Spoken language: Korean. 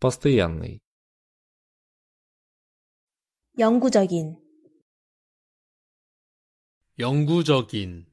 постоянный 영구적인 영구적인